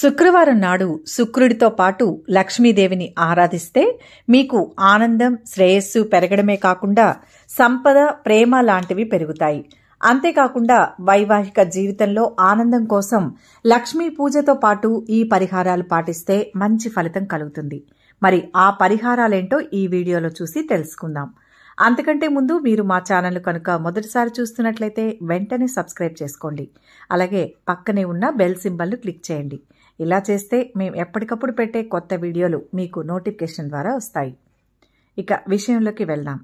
శుక్రవారం నాడు శుక్రుడితో పాటు లక్ష్మీదేవిని ఆరాధిస్తే మీకు ఆనందం శ్రేయస్సు పెరగడమే కాకుండా సంపద ప్రేమ లాంటివి పెరుగుతాయి అంతేకాకుండా వైవాహిక జీవితంలో ఆనందం కోసం లక్ష్మీ పూజతో పాటు ఈ పరిహారాలు పాటిస్తే మంచి ఫలితం కలుగుతుంది మరి ఆ పరిహారాలేంటో ఈ వీడియోలో చూసి తెలుసుకుందాం అంతకంటే ముందు మీరు మా ఛానల్ కనుక మొదటిసారి చూస్తున్నట్లయితే వెంటనే సబ్స్క్రైబ్ చేసుకోండి అలాగే పక్కనే ఉన్న బెల్ సింబల్ను క్లిక్ చేయండి ఇలా చేస్తే మేము ఎప్పటికప్పుడు పెట్టే కొత్త వీడియోలు మీకు నోటిఫికేషన్ ద్వారా వస్తాయి ఇక విషయంలోకి వెళ్దాం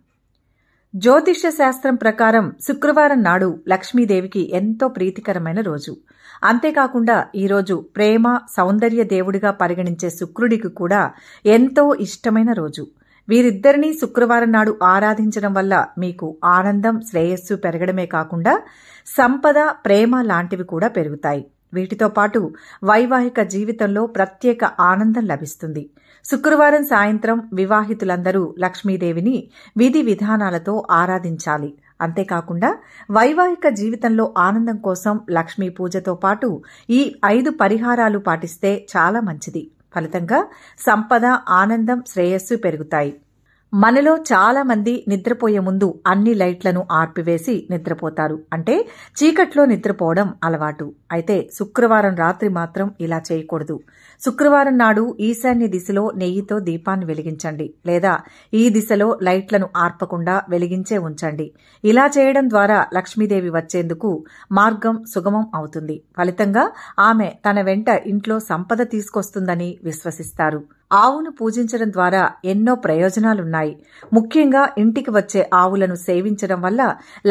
జ్యోతిష్య శాస్త్రం ప్రకారం శుక్రవారం నాడు లక్ష్మీదేవికి ఎంతో ప్రీతికరమైన రోజు అంతేకాకుండా ఈరోజు ప్రేమ సౌందర్య దేవుడిగా పరిగణించే శుక్రుడికి కూడా ఎంతో ఇష్టమైన రోజు వీరిద్దరినీ శుక్రవారం నాడు ఆరాధించడం వల్ల మీకు ఆనందం శ్రేయస్సు పెరగడమే కాకుండా సంపద ప్రేమ లాంటివి కూడా పెరుగుతాయి వీటితో పాటు వైవాహిక జీవితంలో ప్రత్యేక ఆనందం లభిస్తుంది శుక్రవారం సాయంత్రం వివాహితులందరూ లక్ష్మీదేవిని విధి విధానాలతో ఆరాధించాలి అంతేకాకుండా వైవాహిక జీవితంలో ఆనందం కోసం లక్ష్మీ పూజతో పాటు ఈ ఐదు పరిహారాలు పాటిస్తే చాలా మంచిది ఫలితంగా సంపద ఆనందం శ్రేయస్సు పెరుగుతాయి మనలో చాలామంది నిద్రపోయే ముందు అన్ని లైట్లను ఆర్పివేసి నిద్రపోతారు అంటే చీకట్లో నిద్రపోవడం అలవాటు అయితే శుక్రవారం రాత్రి మాత్రం ఇలా చేయకూడదు శుక్రవారం నాడు ఈశాన్య దిశలో నెయ్యితో దీపాన్ని వెలిగించండి లేదా ఈ దిశలో లైట్లను ఆర్పకుండా వెలిగించే ఉంచండి ఇలా చేయడం ద్వారా లక్ష్మీదేవి వచ్చేందుకు మార్గం సుగమం అవుతుంది ఫలితంగా ఆమె తన వెంట ఇంట్లో సంపద తీసుకొస్తుందని విశ్వసిస్తారు ఆవును పూజించడం ద్వారా ఎన్నో ప్రయోజనాలున్నాయి ముఖ్యంగా ఇంటికి వచ్చే ఆవులను సేవించడం వల్ల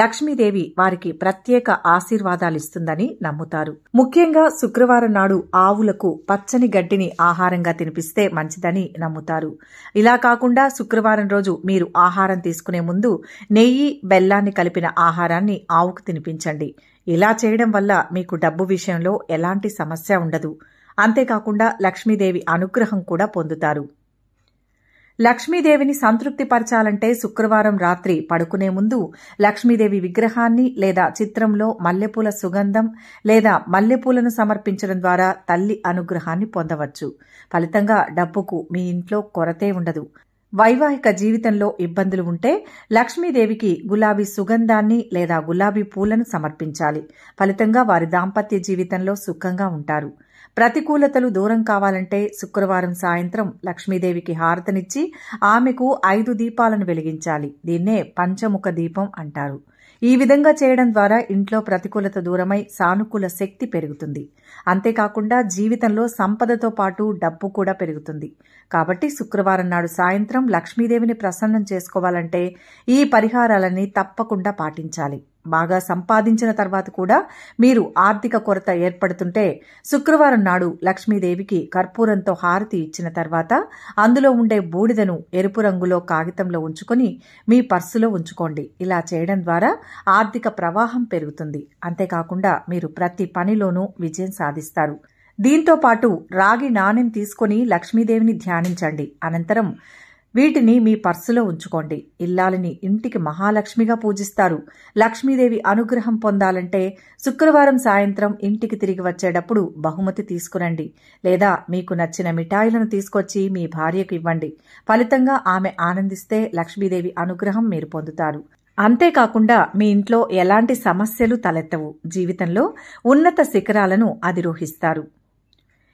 లక్ష్మీదేవి వారికి ప్రత్యేక ఆశీర్వాదాలిస్తుందని నమ్ముతారు ముఖ్యంగా శుక్రవారం నాడు ఆవులకు పచ్చని గడ్డిని ఆహారంగా తినిపిస్తే మంచిదని నమ్ముతారు ఇలా కాకుండా శుక్రవారం రోజు మీరు ఆహారం తీసుకునే ముందు నెయ్యి బెల్లాన్ని కలిపిన ఆహారాన్ని ఆవుకు తినిపించండి ఇలా చేయడం వల్ల మీకు డబ్బు విషయంలో ఎలాంటి సమస్య ఉండదు అంతేకాకుండా లక్ష్మీదేవి అనుగ్రహం కూడా పొందుతారు లక్ష్మీదేవిని సంతృప్తిపరచాలంటే శుక్రవారం రాత్రి పడుకునే ముందు లక్ష్మీదేవి విగ్రహాన్ని లేదా చిత్రంలో మల్లెపూల సుగంధం లేదా మల్లెపూలను సమర్పించడం ద్వారా తల్లి అనుగ్రహాన్ని పొందవచ్చు ఫలితంగా డబ్బుకు మీ ఇంట్లో కొరతే ఉండదు వైవాహిక జీవితంలో ఇబ్బందులు ఉంటే లక్ష్మీదేవికి గులాబీ సుగంధాన్ని లేదా గులాబీ పూలను సమర్పించాలి ఫలితంగా వారి దాంపత్య జీవితంలో సుఖంగా ఉంటారు ప్రతికూలతలు దూరం కావాలంటే శుక్రవారం సాయంత్రం లక్ష్మీదేవికి హారతనిచ్చి ఆమెకు ఐదు దీపాలను వెలిగించాలి దీన్నే పంచముఖ దీపం అంటారు ఈ విధంగా చేయడం ద్వారా ఇంట్లో ప్రతికూలత దూరమై సానుకూల శక్తి పెరుగుతుంది అంతేకాకుండా జీవితంలో సంపదతో పాటు డబ్బు కూడా పెరుగుతుంది కాబట్టి శుక్రవారం నాడు సాయంత్రం లక్ష్మీదేవిని ప్రసన్నం చేసుకోవాలంటే ఈ పరిహారాలన్నీ తప్పకుండా పాటించాలి బాగా సంపాదించిన తర్వాత కూడా మీరు ఆర్థిక కొరత ఏర్పడుతుంటే శుక్రవారం నాడు లక్ష్మీదేవికి కర్పూరంతో హారతి ఇచ్చిన తర్వాత అందులో ఉండే బూడిదను ఎరుపు రంగులో కాగితంలో ఉంచుకొని మీ పర్సులో ఉంచుకోండి ఇలా చేయడం ద్వారా ఆర్థిక ప్రవాహం పెరుగుతుంది అంతేకాకుండా మీరు ప్రతి పనిలోనూ విజయం సాధిస్తారు దీంతో పాటు రాగి నాణెం తీసుకుని లక్ష్మీదేవిని ధ్యానించండి అనంతరం వీటిని మీ పర్సులో ఉంచుకోండి ఇల్లాలని ఇంటికి మహాలక్ష్మిగా పూజిస్తారు లక్ష్మీదేవి అనుగ్రహం పొందాలంటే శుక్రవారం సాయంత్రం ఇంటికి తిరిగి వచ్చేటప్పుడు బహుమతి తీసుకురండి లేదా మీకు నచ్చిన మిఠాయిలను తీసుకొచ్చి మీ భార్యకు ఇవ్వండి ఫలితంగా ఆమె ఆనందిస్తే లక్ష్మీదేవి అనుగ్రహం మీరు పొందుతారు అంతేకాకుండా మీ ఇంట్లో ఎలాంటి సమస్యలు తలెత్తవు జీవితంలో ఉన్నత శిఖరాలను అధిరోహిస్తారు